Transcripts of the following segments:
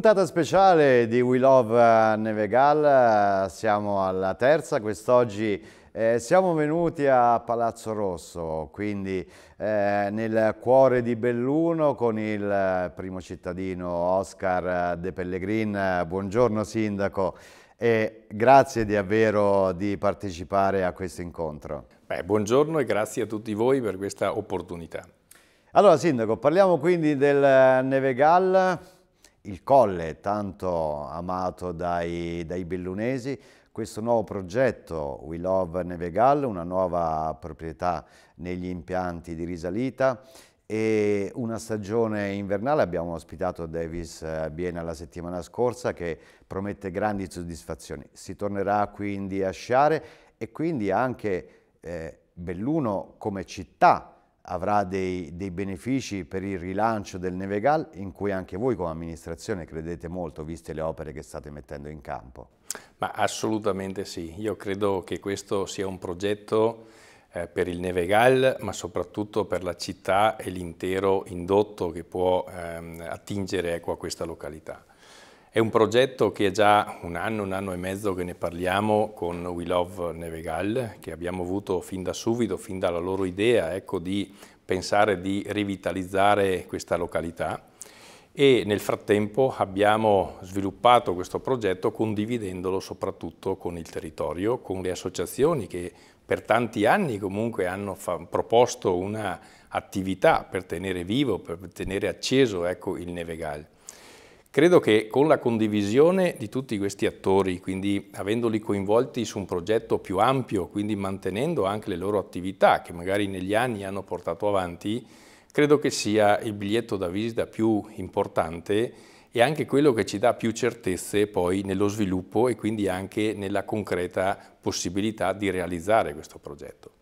Puntata speciale di We Love eh, Nevegal, eh, siamo alla terza, quest'oggi eh, siamo venuti a Palazzo Rosso, quindi eh, nel cuore di Belluno con il eh, primo cittadino Oscar De Pellegrin. Buongiorno Sindaco e grazie davvero di partecipare a questo incontro. Beh, buongiorno e grazie a tutti voi per questa opportunità. Allora Sindaco, parliamo quindi del Nevegal il Colle, tanto amato dai, dai bellunesi, questo nuovo progetto We Love Nevegal, una nuova proprietà negli impianti di risalita e una stagione invernale, abbiamo ospitato Davis Biena eh, la settimana scorsa che promette grandi soddisfazioni. Si tornerà quindi a sciare e quindi anche eh, Belluno come città avrà dei, dei, benefici per il rilancio del Nevegal in cui anche voi come amministrazione credete molto, viste le opere che state mettendo in campo. Ma assolutamente sì, io credo che questo sia un progetto eh, per il Nevegal, ma soprattutto per la città e l'intero indotto che può ehm, attingere ecco, a questa località. È un progetto che è già un anno, un anno e mezzo che ne parliamo con We Love Nevegal, che abbiamo avuto fin da subito, fin dalla loro idea ecco, di pensare di rivitalizzare questa località e nel frattempo abbiamo sviluppato questo progetto condividendolo soprattutto con il territorio, con le associazioni che per tanti anni comunque hanno proposto un'attività per tenere vivo, per tenere acceso ecco, il Nevegal. Credo che con la condivisione di tutti questi attori, quindi avendoli coinvolti su un progetto più ampio, quindi mantenendo anche le loro attività che magari negli anni hanno portato avanti, credo che sia il biglietto da visita più importante e anche quello che ci dà più certezze poi nello sviluppo e quindi anche nella concreta possibilità di realizzare questo progetto.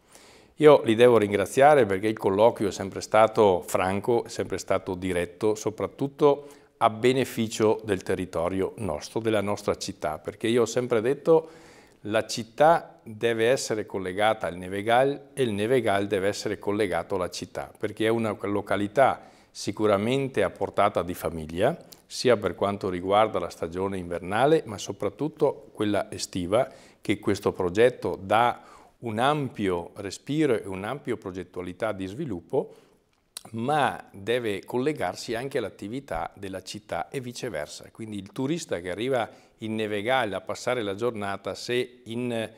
Io li devo ringraziare perché il colloquio è sempre stato franco, è sempre stato diretto, soprattutto a beneficio del territorio nostro, della nostra città, perché io ho sempre detto la città deve essere collegata al Nevegal e il Nevegal deve essere collegato alla città, perché è una località sicuramente a portata di famiglia, sia per quanto riguarda la stagione invernale, ma soprattutto quella estiva, che questo progetto dà un ampio respiro e un'ampia progettualità di sviluppo ma deve collegarsi anche all'attività della città e viceversa. Quindi il turista che arriva in Nevegal a passare la giornata, se in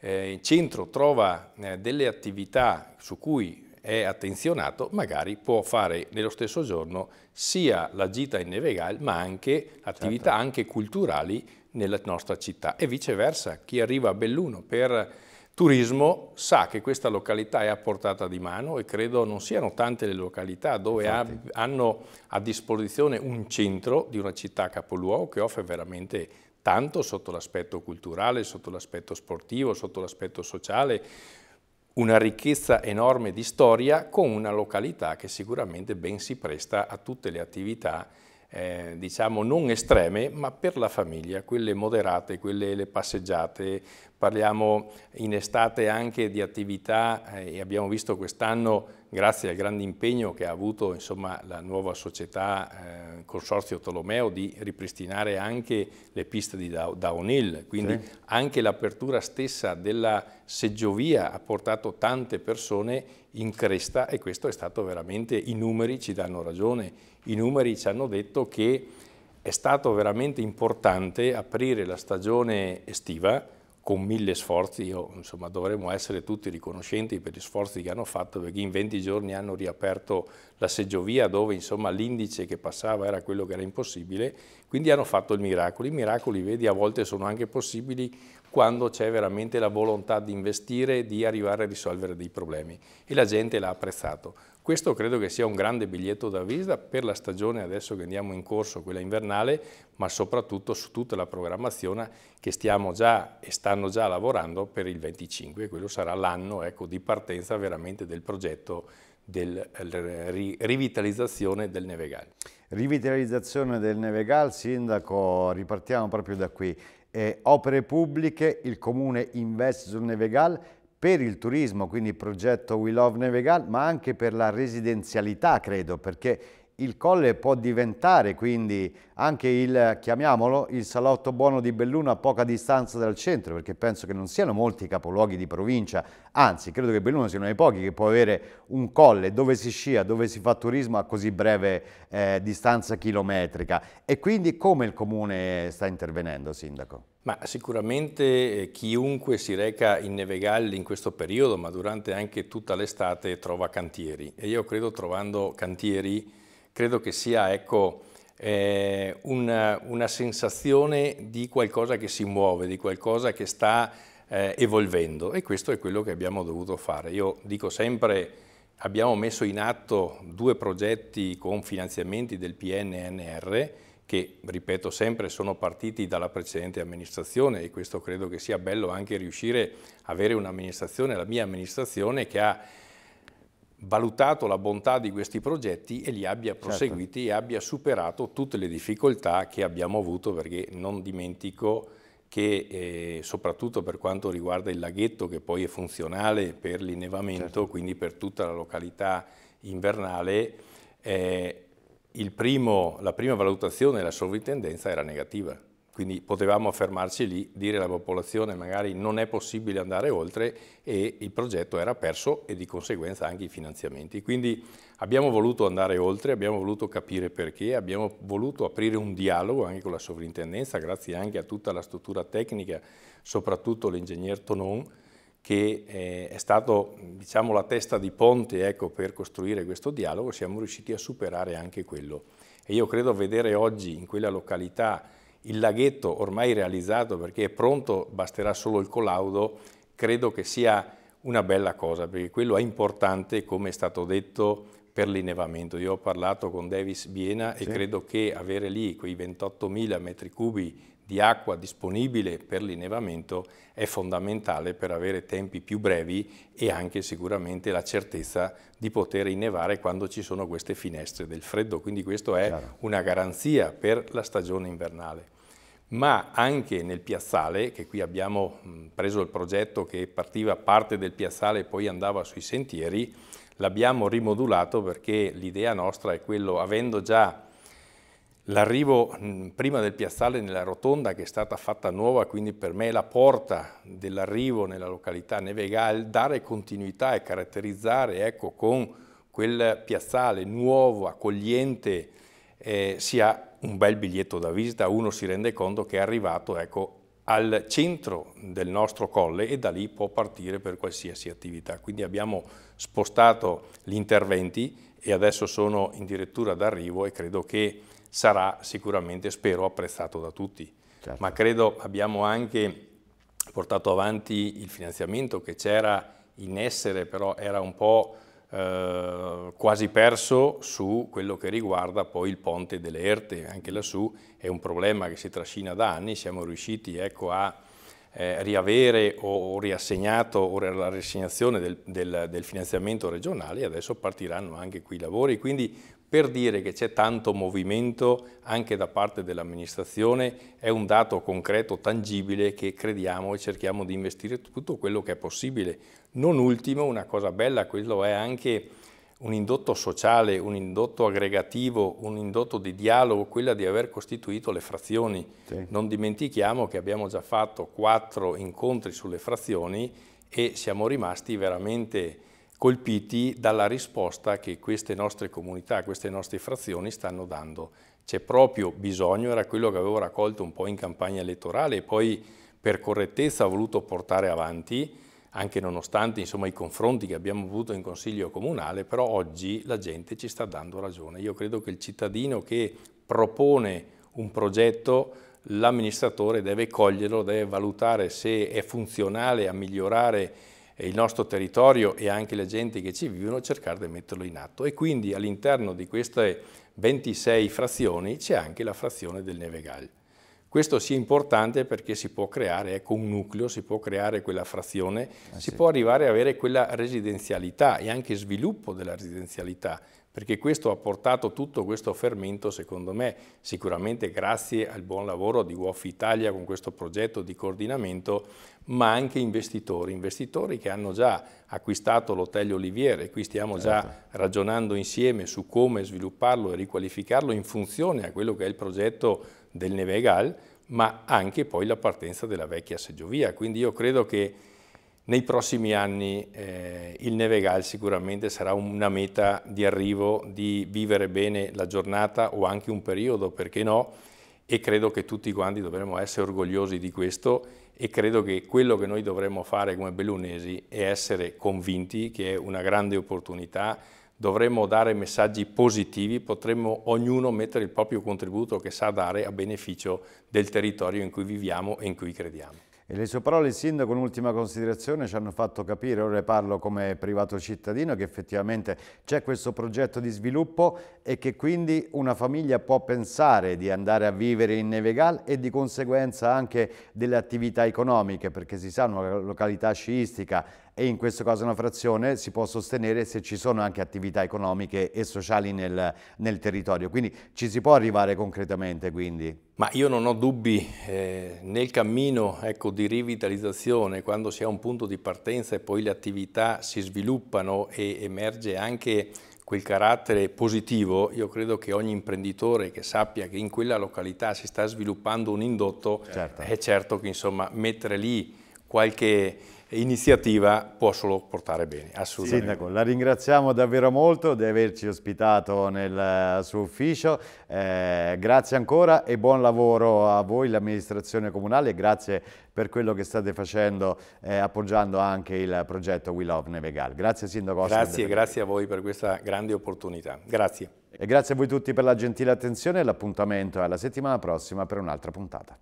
eh, centro trova eh, delle attività su cui è attenzionato, magari può fare nello stesso giorno sia la gita in Nevegal, ma anche attività certo. anche culturali nella nostra città e viceversa. Chi arriva a Belluno per turismo sa che questa località è a portata di mano e credo non siano tante le località dove ha, hanno a disposizione un centro di una città capoluogo che offre veramente tanto sotto l'aspetto culturale, sotto l'aspetto sportivo, sotto l'aspetto sociale, una ricchezza enorme di storia con una località che sicuramente ben si presta a tutte le attività eh, diciamo non estreme, ma per la famiglia, quelle moderate, quelle le passeggiate, Parliamo in estate anche di attività eh, e abbiamo visto quest'anno, grazie al grande impegno che ha avuto insomma, la nuova società eh, Consorzio Tolomeo, di ripristinare anche le piste di downhill. Quindi sì. anche l'apertura stessa della seggiovia ha portato tante persone in cresta e questo è stato veramente, i numeri ci danno ragione, i numeri ci hanno detto che è stato veramente importante aprire la stagione estiva con mille sforzi, io, insomma, dovremmo essere tutti riconoscenti per gli sforzi che hanno fatto perché in 20 giorni hanno riaperto la seggiovia dove l'indice che passava era quello che era impossibile, quindi hanno fatto il miracolo. I miracoli, vedi, a volte sono anche possibili quando c'è veramente la volontà di investire e di arrivare a risolvere dei problemi e la gente l'ha apprezzato. Questo credo che sia un grande biglietto da visita per la stagione adesso che andiamo in corso, quella invernale, ma soprattutto su tutta la programmazione che stiamo già e stanno già lavorando per il 25 e quello sarà l'anno ecco, di partenza veramente del progetto della rivitalizzazione del Nevegal. Rivitalizzazione del Nevegal, Sindaco, ripartiamo proprio da qui. Eh, opere pubbliche, il Comune investe sul Nevegal per il turismo, quindi il progetto We Love Nevegal, ma anche per la residenzialità, credo, perché il Colle può diventare quindi anche il, chiamiamolo, il salotto buono di Belluno a poca distanza dal centro, perché penso che non siano molti i capoluoghi di provincia, anzi credo che Belluno sia uno dei pochi che può avere un colle dove si scia, dove si fa turismo a così breve eh, distanza chilometrica. E quindi come il Comune sta intervenendo, Sindaco? Ma sicuramente eh, chiunque si reca in Nevegalli in questo periodo, ma durante anche tutta l'estate, trova cantieri. E io credo trovando cantieri credo che sia ecco, eh, una, una, sensazione di qualcosa che si muove, di qualcosa che sta eh, evolvendo e questo è quello che abbiamo dovuto fare. Io dico sempre abbiamo messo in atto due progetti con finanziamenti del PNNR che, ripeto sempre, sono partiti dalla precedente amministrazione e questo credo che sia bello anche riuscire a avere un'amministrazione, la mia amministrazione, che ha valutato la bontà di questi progetti e li abbia certo. proseguiti certo. e abbia superato tutte le difficoltà che abbiamo avuto perché non dimentico che eh, soprattutto per quanto riguarda il laghetto che poi è funzionale per l'innevamento, certo. quindi per tutta la località invernale, eh, primo, la prima valutazione della sovrintendenza era negativa quindi potevamo fermarci lì, dire alla popolazione magari non è possibile andare oltre e il progetto era perso e di conseguenza anche i finanziamenti. Quindi abbiamo voluto andare oltre, abbiamo voluto capire perché, abbiamo voluto aprire un dialogo anche con la sovrintendenza, grazie anche a tutta la struttura tecnica, soprattutto l'ingegner Tonon, che eh, è stato diciamo, la testa di ponte ecco, per costruire questo dialogo, siamo riusciti a superare anche quello. E io credo vedere oggi in quella località il laghetto ormai realizzato perché è pronto, basterà solo il collaudo, credo che sia una bella cosa perché quello è importante come è stato detto per l'innevamento. Io ho parlato con Davis Biena sì. e credo che avere lì quei 28.000 metri cubi di acqua disponibile per l'innevamento è fondamentale per avere tempi più brevi e anche sicuramente la certezza di poter innevare quando ci sono queste finestre del freddo, quindi questo è Chiaro. una garanzia per la stagione invernale. Ma anche nel piazzale, che qui abbiamo preso il progetto che partiva parte del piazzale e poi andava sui sentieri, l'abbiamo rimodulato perché l'idea nostra è quello, avendo già L'arrivo mm, prima del piazzale nella rotonda che è stata fatta nuova, quindi per me è la porta dell'arrivo nella località Nevegal, dare continuità e caratterizzare ecco, con quel piazzale nuovo, accogliente, eh, sia un bel biglietto da visita, uno si rende conto che è arrivato ecco, al centro del nostro colle e da lì può partire per qualsiasi attività. Quindi abbiamo spostato gli interventi e adesso sono in dirittura d'arrivo e credo che sarà sicuramente, spero, apprezzato da tutti. Certo. Ma credo abbiamo anche portato avanti il finanziamento che c'era in essere, però era un po' eh, quasi perso su quello che riguarda poi il ponte delle Erte, anche lassù è un problema che si trascina da anni, siamo riusciti ecco, a eh, riavere o, o, riassegnato o la riassegnazione del, del, del finanziamento regionale e adesso partiranno anche qui i lavori, quindi per dire che c'è tanto movimento anche da parte dell'amministrazione è un dato concreto, tangibile, che crediamo e cerchiamo di investire tutto quello che è possibile. Non ultimo, una cosa bella, quello è anche un indotto sociale, un indotto aggregativo, un indotto di dialogo, quella di aver costituito le frazioni. Sì. Non dimentichiamo che abbiamo già fatto quattro incontri sulle frazioni e siamo rimasti veramente colpiti dalla risposta che queste nostre comunità, queste nostre frazioni stanno dando. C'è proprio bisogno, era quello che avevo raccolto un po' in campagna elettorale e poi per correttezza ho voluto portare avanti, anche nonostante insomma, i confronti che abbiamo avuto in Consiglio Comunale, però oggi la gente ci sta dando ragione. Io credo che il cittadino che propone un progetto, l'amministratore deve coglierlo, deve valutare se è funzionale a migliorare il nostro territorio e anche le gente che ci vivono, cercare di metterlo in atto. E quindi all'interno di queste 26 frazioni c'è anche la frazione del Nevegaglio. Questo sia importante perché si può creare ecco, un nucleo, si può creare quella frazione, ah, si può arrivare ad avere quella residenzialità e anche sviluppo della residenzialità, perché questo ha portato tutto questo fermento, secondo me, sicuramente grazie al buon lavoro di WOF Italia con questo progetto di coordinamento, ma anche investitori, investitori che hanno già acquistato l'hotel Oliviere, qui stiamo certo. già ragionando insieme su come svilupparlo e riqualificarlo in funzione a quello che è il progetto del Nevegal, ma anche poi la partenza della vecchia seggiovia. Quindi io credo che nei prossimi anni eh, il Nevegal sicuramente sarà una meta di arrivo, di vivere bene la giornata o anche un periodo, perché no? E credo che tutti quanti dovremmo essere orgogliosi di questo e credo che quello che noi dovremmo fare come bellunesi è essere convinti che è una grande opportunità dovremmo dare messaggi positivi, potremmo ognuno mettere il proprio contributo che sa dare a beneficio del territorio in cui viviamo e in cui crediamo. E le sue parole, Sindaco, un'ultima considerazione ci hanno fatto capire, ora parlo come privato cittadino, che effettivamente c'è questo progetto di sviluppo e che quindi una famiglia può pensare di andare a vivere in Nevegal e di conseguenza anche delle attività economiche, perché si sa, una località sciistica e in questo caso una frazione si può sostenere se ci sono anche attività economiche e sociali nel, nel territorio, quindi ci si può arrivare concretamente. Quindi. Ma io non ho dubbi eh, nel cammino ecco, di rivitalizzazione, quando si ha un punto di partenza e poi le attività si sviluppano e emerge anche quel carattere positivo, io credo che ogni imprenditore che sappia che in quella località si sta sviluppando un indotto, certo. è certo che insomma, mettere lì qualche iniziativa può solo portare bene, assolutamente. Sindaco, la ringraziamo davvero molto di averci ospitato nel eh, suo ufficio, eh, grazie ancora e buon lavoro a voi, l'amministrazione comunale, e grazie per quello che state facendo eh, appoggiando anche il progetto We Love Nevegal. Grazie Sindaco. Grazie, grazie a voi per questa grande opportunità. Grazie. E grazie a voi tutti per la gentile attenzione e l'appuntamento alla settimana prossima per un'altra puntata.